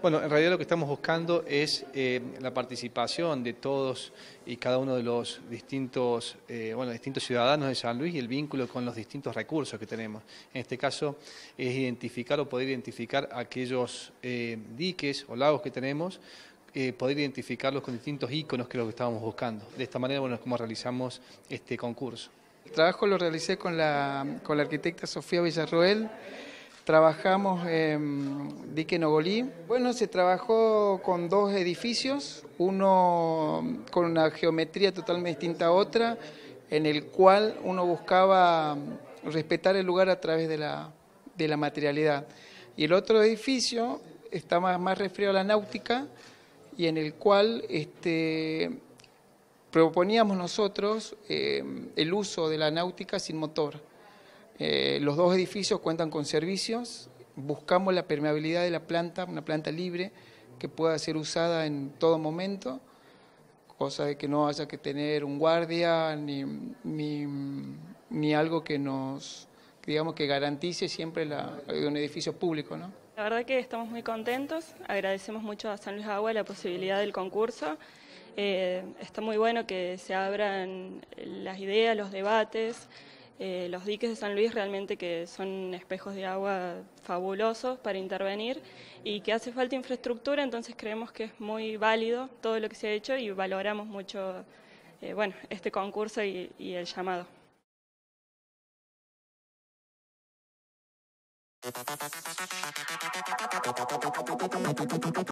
Bueno, en realidad lo que estamos buscando es eh, la participación de todos y cada uno de los distintos, eh, bueno, distintos ciudadanos de San Luis y el vínculo con los distintos recursos que tenemos. En este caso es identificar o poder identificar aquellos eh, diques o lagos que tenemos poder identificarlos con distintos iconos que es lo que estábamos buscando. De esta manera, bueno, es como realizamos este concurso. El trabajo lo realicé con la, con la arquitecta Sofía Villarroel. Trabajamos en Dique Nogolí. Bueno, se trabajó con dos edificios, uno con una geometría totalmente distinta a otra, en el cual uno buscaba respetar el lugar a través de la, de la materialidad. Y el otro edificio está más, más a la náutica y en el cual este, proponíamos nosotros eh, el uso de la náutica sin motor. Eh, los dos edificios cuentan con servicios. Buscamos la permeabilidad de la planta, una planta libre que pueda ser usada en todo momento, cosa de que no haya que tener un guardia ni, algo que nos, digamos, que garantice siempre un edificio público. La verdad que estamos muy contentos, agradecemos mucho a San Luis Agua la posibilidad del concurso. Eh, está muy bueno que se abran las ideas, los debates. Eh, los diques de San Luis realmente que son espejos de agua fabulosos para intervenir y que hace falta infraestructura, entonces creemos que es muy válido todo lo que se ha hecho y valoramos mucho eh, este concurso y el llamado.